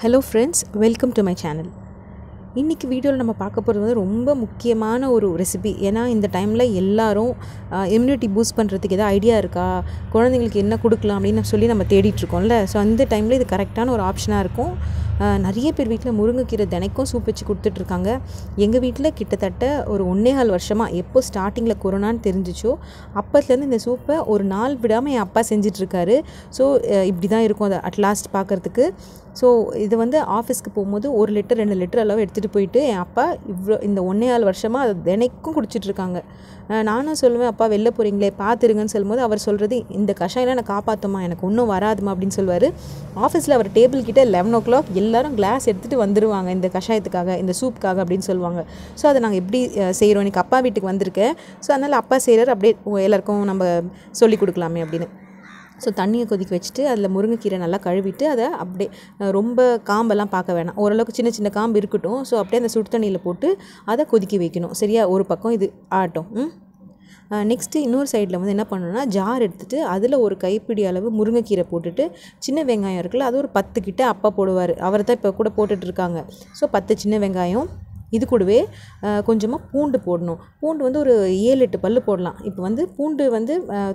hello friends welcome to my channel இன்றைக்கி வீடியோவில் நம்ம பார்க்க போகிறது வந்து ரொம்ப முக்கியமான ஒரு ரெசிபி ஏன்னா இந்த டைமில் எல்லோரும் இம்யூனிட்டி பூஸ்ட் பண்ணுறதுக்கு எதாவது ஐடியா இருக்கா குழந்தைங்களுக்கு என்ன கொடுக்கலாம் அப்படின்னு சொல்லி நம்ம தேடிட்டுருக்கோம்ல ஸோ அந்த டைமில் இது கரெக்டான ஒரு ஆப்ஷனாக இருக்கும் நிறைய பேர் வீட்டில் முருங்கைக்கீரை தினைக்கும் சூப் வச்சு கொடுத்துட்ருக்காங்க எங்கள் வீட்டில் கிட்டத்தட்ட ஒரு ஒன்னேகால் வருஷமாக எப்போ ஸ்டார்டிங்கில் கொரோனான்னு தெரிஞ்சிச்சோ அப்போத்துலேருந்து இந்த சூப்பை ஒரு நாள் விடாமல் என் அப்பா செஞ்சிட்ருக்காரு ஸோ இப்படி தான் இருக்கும் அதை அட் லாஸ்ட் பார்க்குறதுக்கு ஸோ இது வந்து ஆஃபீஸ்க்கு போகும்போது ஒரு லிட்டர் ரெண்டு லிட்டர் அளவு எடுத்துகிட்டு போயிட்டு என் அப்பா இவ்வளோ இந்த ஒன்றே ஆள் வருஷமாக அதை தினைக்கும் குடிச்சிட்ருக்காங்க நானும் சொல்லுவேன் அப்பா வெளில போகிறீங்களே பார்த்துருங்கன்னு சொல்லும்போது அவர் சொல்கிறது இந்த கஷாயெல்லாம் நான் காப்பாற்றுமா எனக்கு ஒன்றும் வராதுமா அப்படின்னு சொல்லுவார் ஆஃபீஸில் அவர் டேபிள் கிட்டே லெவன் ஓ கிளாக் எல்லோரும் கிளாஸ் எடுத்துகிட்டு வந்துடுவாங்க இந்த கஷாயத்துக்காக இந்த சூப்புக்காக அப்படின்னு சொல்லுவாங்க ஸோ அதை நாங்கள் எப்படி செய்கிறோம் இன்றைக்கி அப்பா வீட்டுக்கு வந்திருக்கேன் ஸோ அதனால் அப்பா செய்கிறார் அப்படியே எல்லாருக்கும் நம்ம சொல்லிக் கொடுக்கலாமே அப்படின்னு ஸோ தண்ணியை கொதிக்க வச்சுட்டு அதில் முருங்கைக்கீரை நல்லா கழுவிட்டு அதை அப்படியே ரொம்ப காம்பெல்லாம் பார்க்க வேணாம் ஓரளவுக்கு சின்ன சின்ன காம்பு இருக்கட்டும் ஸோ அப்படியே அந்த சுடு தண்ணியில் போட்டு அதை கொதிக்க வைக்கணும் சரியா ஒரு பக்கம் இது ஆட்டும் நெக்ஸ்ட்டு இன்னொரு சைடில் வந்து என்ன பண்ணணும்னா ஜார் எடுத்துகிட்டு அதில் ஒரு கைப்பிடி அளவு முருங்கைக்கீரை போட்டுட்டு சின்ன வெங்காயம் இருக்குல்ல அது ஒரு பத்து கிட்ட அப்பா போடுவார் அவர் தான் இப்போ கூட போட்டுட்ருக்காங்க ஸோ பத்து சின்ன வெங்காயம் இது கூடவே கொஞ்சமாக பூண்டு போடணும் பூண்டு வந்து ஒரு ஏழு எட்டு பல்லு போடலாம் இப்போ வந்து பூண்டு வந்து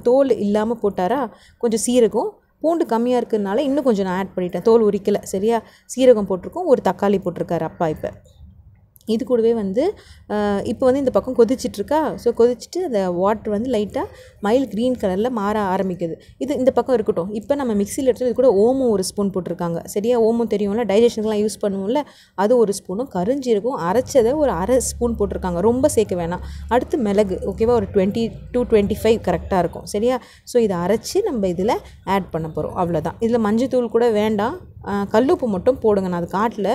தோல் இல்லாமல் போட்டாரா கொஞ்சம் சீரகம் பூண்டு கம்மியாக இருக்கிறதுனால இன்னும் கொஞ்சம் நான் ஆட் பண்ணிட்டேன் தோல் உரிக்கலை சரியா சீரகம் போட்டிருக்கோம் ஒரு தக்காளி போட்டிருக்காரு அப்பா இப்போ இது கூடவே வந்து இப்போ வந்து இந்த பக்கம் கொதிச்சிட்ருக்கா ஸோ கொதிச்சுட்டு அந்த வாட்ரு வந்து லைட்டாக மயில் க்ரீன் கலரில் மாற ஆரம்பிக்குது இது இந்த பக்கம் இருக்கட்டும் இப்போ நம்ம மிக்சியில் எடுத்து இது கூட ஓமம் ஒரு ஸ்பூன் போட்டிருக்காங்க சரியா ஓமம் தெரியும்ல டைஜஷனுக்குலாம் யூஸ் பண்ணுவோம்ல அது ஒரு ஸ்பூனும் கரிஞ்சிருக்கும் அரைச்சதை ஒரு அரை ஸ்பூன் போட்டிருக்காங்க ரொம்ப சேர்க்க வேணாம் அடுத்து மிளகு ஓகேவா ஒரு டுவெண்ட்டி டூ டுவெண்ட்டி ஃபைவ் கரெக்டாக இருக்கும் சரியா ஸோ இதை அரைச்சி நம்ம இதில் ஆட் பண்ண போகிறோம் அவ்வளோதான் இதில் மஞ்சள் தூள் கூட வேண்டாம் கல்லுப்பு மட்டும் போடுங்க நான் அது காட்டில்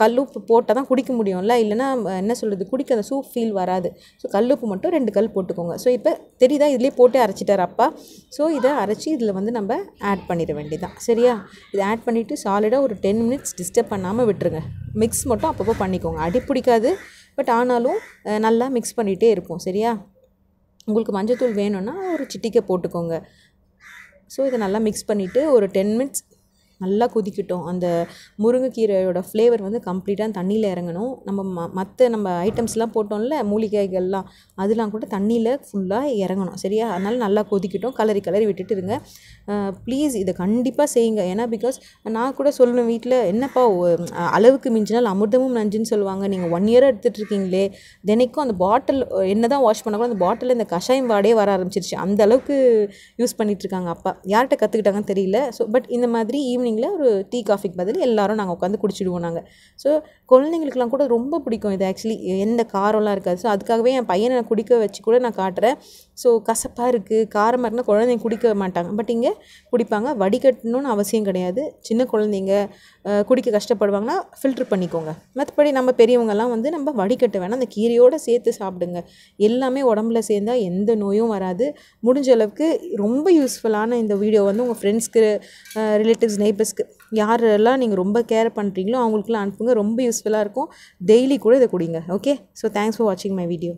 கல்லுப்பு போட்டால் தான் குடிக்க முடியும்ல இல்லைன்னா என்ன சொல்கிறது குடிக்க அந்த சூப் ஃபீல் வராது ஸோ கல்லுப்பு மட்டும் ரெண்டு கல் போட்டுக்கோங்க ஸோ இப்போ தெரியுதா இதுலேயே போட்டு அரைச்சிட்டார் அப்பா ஸோ இதை அரைச்சி இதில் வந்து நம்ம ஆட் பண்ணிட வேண்டியதான் சரியா இதை ஆட் பண்ணிவிட்டு சாலிடாக ஒரு டென் மினிட்ஸ் டிஸ்டர்ப் பண்ணாமல் விட்டுருங்க மிக்ஸ் மட்டும் அப்பப்போ பண்ணிக்கோங்க அடி பிடிக்காது பட் ஆனாலும் நல்லா மிக்ஸ் பண்ணிகிட்டே இருப்போம் சரியா உங்களுக்கு மஞ்சத்தூள் வேணும்னா ஒரு சிட்டிக்கை போட்டுக்கோங்க ஸோ இதை நல்லா மிக்ஸ் பண்ணிவிட்டு ஒரு டென் மினிட்ஸ் நல்லா கொதிக்கட்டும் அந்த முருங்கைக்கீரையோட ஃப்ளேவர் வந்து கம்ப்ளீட்டாக தண்ணியில் இறங்கணும் நம்ம ம மற்ற நம்ம ஐட்டம்ஸ்லாம் போட்டோம்ல மூலிகைகள்லாம் அதெலாம் கூட தண்ணியில் ஃபுல்லாக இறங்கணும் சரியா அதனால் நல்லா கொதிக்கட்டும் கலரி கலரி விட்டுட்டு இருங்க ப்ளீஸ் இதை கண்டிப்பாக செய்யுங்க ஏன்னா பிகாஸ் நான் கூட சொல்லணும் வீட்டில் என்னப்பா அளவுக்கு மிஞ்சினால் அமிர்தமும் நஞ்சுன்னு சொல்லுவாங்க நீங்கள் ஒன் இயராக எடுத்துகிட்டு இருக்கீங்களே தினைக்கும் அந்த பாட்டில் என்ன தான் வாஷ் பண்ணக்கூட அந்த பாட்டிலில் இந்த கஷாயம் வாடே வர ஆரம்பிச்சிருச்சு அந்த அளவுக்கு யூஸ் பண்ணிகிட்ருக்காங்க அப்பா யார்கிட்ட கற்றுக்கிட்டாங்கன்னு தெரியல ஸோ பட் இந்த மாதிரி ஈவினிங் ஈவினிங்கில் ஒரு டீ காஃபிக்கு பதில் எல்லோரும் நாங்கள் உட்காந்து குடிச்சிடுவோம் நாங்கள் ஸோ குழந்தைங்களுக்குலாம் கூட ரொம்ப பிடிக்கும் இது ஆக்சுவலி எந்த காரம்லாம் இருக்காது ஸோ அதுக்காகவே என் பையனை நான் குடிக்க வச்சு கூட நான் காட்டுறேன் ஸோ கசப்பாக இருக்குது காரமாக இருந்தால் குழந்தைங்க குடிக்க மாட்டாங்க பட் இங்கே குடிப்பாங்க வடிகட்டணும்னு அவசியம் கிடையாது சின்ன குழந்தைங்க குடிக்க கஷ்டப்படுவாங்கன்னா ஃபில்ட்ரு பண்ணிக்கோங்க மற்றபடி நம்ம பெரியவங்கெல்லாம் வந்து நம்ம வடிகட்ட வேணால் அந்த கீரையோடு சேர்த்து சாப்பிடுங்க எல்லாமே உடம்புல சேர்ந்தால் எந்த நோயும் வராது முடிஞ்ச அளவுக்கு ரொம்ப யூஸ்ஃபுல்லான இந்த வீடியோ வந்து உங்கள் ஃப்ரெண்ட்ஸ்க்கு ரிலேட்டிவ்ஸ் நெய்பர்ஸ் ரிஸ்க்கு யாரெல்லாம் நீங்கள் ரொம்ப கேர் பண்ணுறீங்களோ அவங்களுக்குலாம் அனுப்புங்க ரொம்ப யூஸ்ஃபுல்லாக இருக்கும் டெய்லி கூட இதை கொடுங்க ஓகே ஸோ தேங்க்ஸ் ஃபார் வாட்சிங் மை வீடியோ